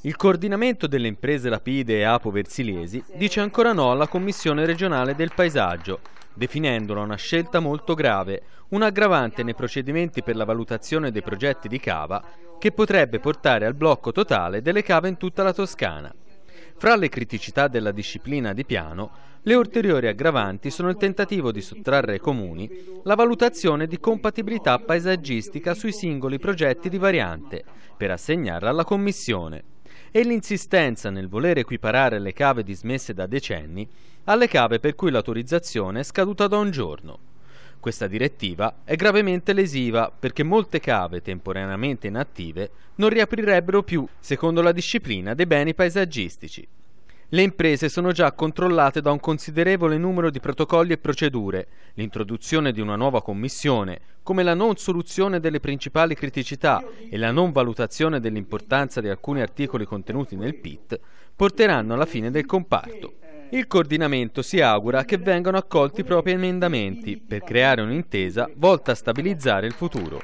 Il coordinamento delle imprese Lapide e Apo Versiliesi dice ancora no alla Commissione regionale del paesaggio, definendola una scelta molto grave, un aggravante nei procedimenti per la valutazione dei progetti di cava che potrebbe portare al blocco totale delle cave in tutta la Toscana. Fra le criticità della disciplina di piano, le ulteriori aggravanti sono il tentativo di sottrarre ai comuni la valutazione di compatibilità paesaggistica sui singoli progetti di variante, per assegnarla alla Commissione, e l'insistenza nel voler equiparare le cave dismesse da decenni alle cave per cui l'autorizzazione è scaduta da un giorno. Questa direttiva è gravemente lesiva perché molte cave temporaneamente inattive non riaprirebbero più secondo la disciplina dei beni paesaggistici. Le imprese sono già controllate da un considerevole numero di protocolli e procedure. L'introduzione di una nuova commissione, come la non soluzione delle principali criticità e la non valutazione dell'importanza di alcuni articoli contenuti nel PIT, porteranno alla fine del comparto. Il coordinamento si augura che vengano accolti i propri emendamenti per creare un'intesa volta a stabilizzare il futuro.